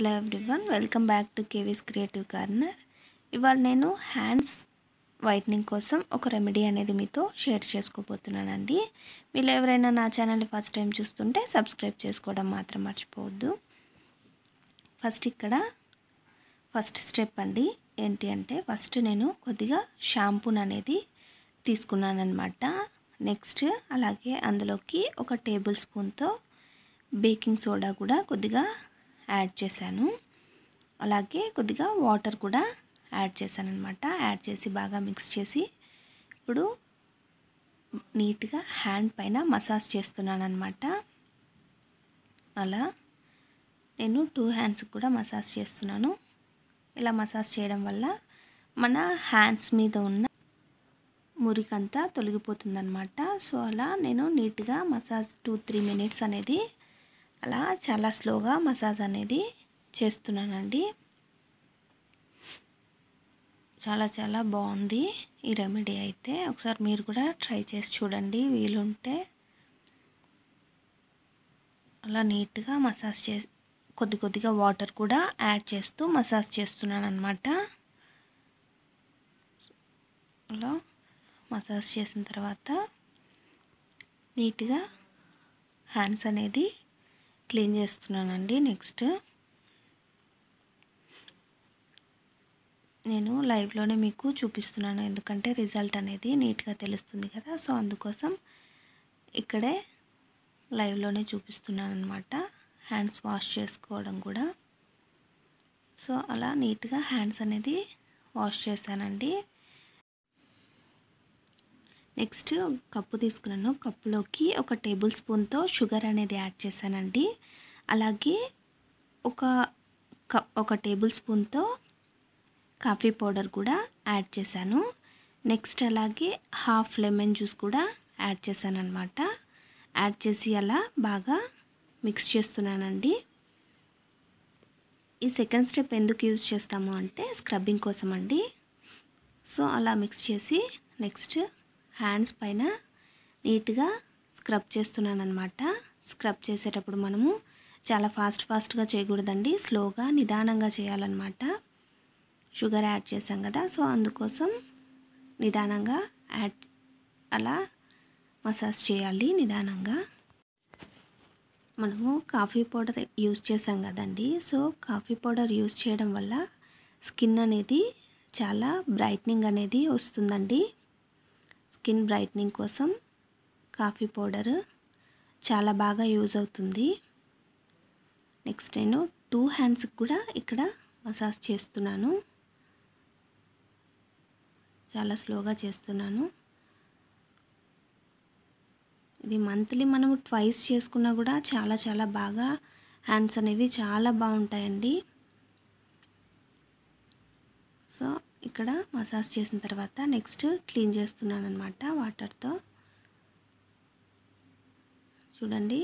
hello everyone welcome back to KV's creative corner ఇవాళ నేను hands whitening కోసం ఒక రెమెడీ అనేది మీతో షేర్ చేసుకోబోతున్నానండి మీరు ఎవరైనా నా ఛానల్ ఫస్ట్ టైం చూస్తుంటే సబ్స్క్రైబ్ చేసుకోవడం మాత్రం మర్చిపోవద్దు ఫస్ట్ ఇక్కడ ఫస్ట్ స్టెప్ అండి ఏంటి అంటే ఫస్ట్ నేను కొద్దిగా షాంపూని అనేది తీసుకున్నానమాట నెక్స్ట్ అలాగే అందులోకి ఒక టేబుల్ స్పూన్తో బేకింగ్ సోడా కూడా కొద్దిగా యాడ్ చేశాను అలాగే కొద్దిగా వాటర్ కూడా యాడ్ చేశాను అనమాట యాడ్ చేసి బాగా మిక్స్ చేసి ఇప్పుడు నీట్గా హ్యాండ్ పైన మసాజ్ చేస్తున్నాను అనమాట అలా నేను టూ హ్యాండ్స్కి కూడా మసాజ్ చేస్తున్నాను ఇలా మసాజ్ చేయడం వల్ల మన హ్యాండ్స్ మీద ఉన్న మురికంతా తొలగిపోతుందనమాట సో అలా నేను నీట్గా మసాజ్ టూ త్రీ మినిట్స్ అనేది అలా చాలా స్లోగా మసాజ్ అనేది చేస్తున్నానండి చాలా చాలా బాగుంది ఈ రెమెడీ అయితే ఒకసారి మీరు కూడా ట్రై చేసి చూడండి వీలుంటే అలా నీట్గా మసాజ్ చే కొద్ది కొద్దిగా వాటర్ కూడా యాడ్ చేస్తూ మసాజ్ చేస్తున్నాను అనమాట అలా మసాజ్ చేసిన తర్వాత నీట్గా హ్యాండ్స్ అనేది క్లీన్ చేస్తున్నానండి నెక్స్ట్ నేను లైవ్లోనే మీకు చూపిస్తున్నాను ఎందుకంటే రిజల్ట్ అనేది నీట్గా తెలుస్తుంది కదా సో అందుకోసం ఇక్కడే లైవ్లోనే చూపిస్తున్నాను అనమాట హ్యాండ్స్ వాష్ చేసుకోవడం కూడా సో అలా నీట్గా హ్యాండ్స్ అనేది వాష్ చేశానండి నెక్స్ట్ కప్పు తీసుకున్నాను కప్పులోకి ఒక టేబుల్ స్పూన్తో షుగర్ అనేది యాడ్ చేశానండి అలాగే ఒక కప్ ఒక టేబుల్ స్పూన్తో కాఫీ పౌడర్ కూడా యాడ్ చేశాను నెక్స్ట్ అలాగే హాఫ్ లెమన్ జ్యూస్ కూడా యాడ్ చేశాను అనమాట యాడ్ చేసి అలా బాగా మిక్స్ చేస్తున్నానండి ఈ సెకండ్ స్టెప్ ఎందుకు యూజ్ చేస్తాము అంటే స్క్రబ్బింగ్ కోసం అండి సో అలా మిక్స్ చేసి నెక్స్ట్ హ్యాండ్స్ పైన నీట్గా స్క్రబ్ చేస్తున్నాను అనమాట స్క్రబ్ చేసేటప్పుడు మనము చాలా ఫాస్ట్ ఫాస్ట్గా చేయకూడదండి స్లోగా నిదానంగా చేయాలన్నమాట షుగర్ యాడ్ చేసాం కదా సో అందుకోసం నిదానంగా యాడ్ అలా మసాజ్ చేయాలి నిదానంగా మనము కాఫీ పౌడర్ యూజ్ చేసాం కదండి సో కాఫీ పౌడర్ యూజ్ చేయడం వల్ల స్కిన్ అనేది చాలా బ్రైట్నింగ్ అనేది వస్తుందండి స్కిన్ బ్రైట్నింగ్ కోసం కాఫీ పౌడర్ చాలా బాగా యూజ్ అవుతుంది నెక్స్ట్ నేను టూ హ్యాండ్స్కి కూడా ఇక్కడ మసాజ్ చేస్తున్నాను చాలా స్లోగా చేస్తున్నాను ఇది మంత్లీ మనం ట్వైస్ చేసుకున్నా కూడా చాలా చాలా బాగా హ్యాండ్స్ అనేవి చాలా బాగుంటాయండి సో ఇక్కడ మసాజ్ చేసిన తర్వాత నెక్స్ట్ క్లీన్ చేస్తున్నాను అనమాట వాటర్తో చూడండి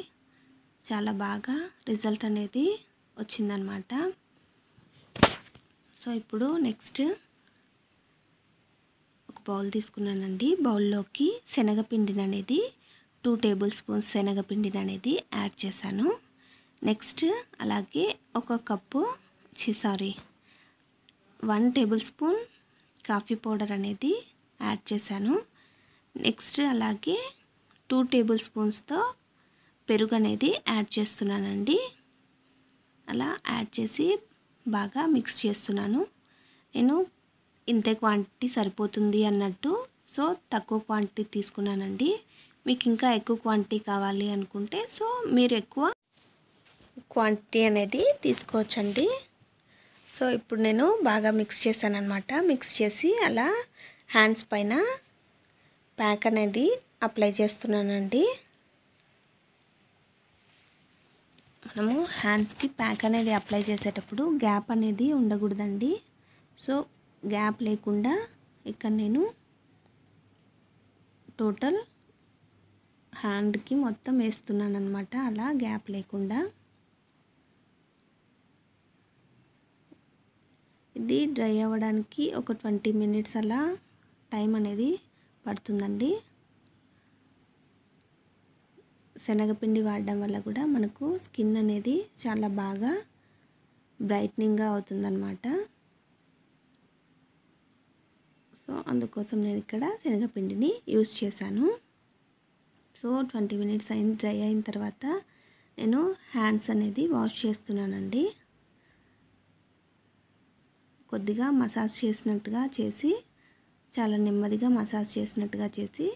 చాలా బాగా రిజల్ట్ అనేది వచ్చిందనమాట సో ఇప్పుడు నెక్స్ట్ ఒక బౌల్ తీసుకున్నానండి బౌల్లోకి శనగపిండిని అనేది టూ టేబుల్ స్పూన్స్ శనగపిండిని అనేది యాడ్ చేశాను నెక్స్ట్ అలాగే ఒక cup sorry one table spoon coffee powder అనేది యాడ్ చేశాను నెక్స్ట్ అలాగే టూ టేబుల్ స్పూన్స్తో పెరుగు అనేది యాడ్ చేస్తున్నానండి అలా యాడ్ చేసి బాగా మిక్స్ చేస్తున్నాను నేను ఇంతే క్వాంటిటీ సరిపోతుంది అన్నట్టు సో తక్కువ క్వాంటిటీ తీసుకున్నానండి మీకు ఇంకా ఎక్కువ క్వాంటిటీ కావాలి అనుకుంటే సో మీరు ఎక్కువ క్వాంటిటీ అనేది తీసుకోవచ్చండి సో ఇప్పుడు నేను బాగా మిక్స్ చేశాను అనమాట మిక్స్ చేసి అలా హ్యాండ్స్ పైన ప్యాక్ అనేది అప్లై చేస్తున్నానండి మనము హ్యాండ్స్కి ప్యాక్ అనేది అప్లై చేసేటప్పుడు గ్యాప్ అనేది ఉండకూడదండి సో గ్యాప్ లేకుండా ఇక్కడ నేను టోటల్ హ్యాండ్కి మొత్తం వేస్తున్నాను అనమాట అలా గ్యాప్ లేకుండా ఇది డ్రై అవ్వడానికి ఒక ట్వంటీ మినిట్స్ అలా టైం అనేది పడుతుందండి శనగపిండి వాడడం వల్ల కూడా మనకు స్కిన్ అనేది చాలా బాగా బ్రైట్నింగ్గా అవుతుందన్నమాట సో అందుకోసం నేను ఇక్కడ శనగపిండిని యూస్ చేశాను సో ట్వంటీ మినిట్స్ అయింది డ్రై అయిన తర్వాత నేను హ్యాండ్స్ అనేది వాష్ చేస్తున్నానండి కొద్దిగా మసాజ్ చేసినట్టుగా చేసి చాలా నెమ్మదిగా మసాజ్ చేసినట్టుగా చేసి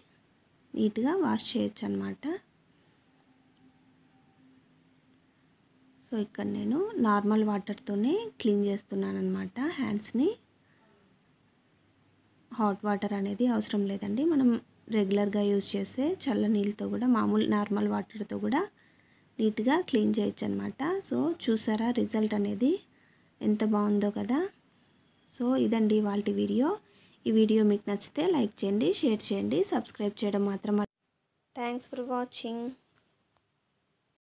నీట్గా వాష్ చేయొచ్చు అనమాట సో ఇక్కడ నేను నార్మల్ వాటర్తోనే క్లీన్ చేస్తున్నాను అనమాట హ్యాండ్స్ని హాట్ వాటర్ అనేది అవసరం లేదండి మనం రెగ్యులర్గా యూజ్ చేసే చల్ల నీళ్ళతో కూడా మామూలు నార్మల్ వాటర్తో కూడా నీట్గా క్లీన్ చేయొచ్చు అనమాట సో చూసారా రిజల్ట్ అనేది ఎంత బాగుందో కదా సో ఇదండి వాళ్ళ వీడియో ఈ వీడియో మీకు నచ్చితే లైక్ చేయండి షేర్ చేయండి సబ్స్క్రైబ్ చేయడం మాత్రం థ్యాంక్స్ ఫర్ వాచింగ్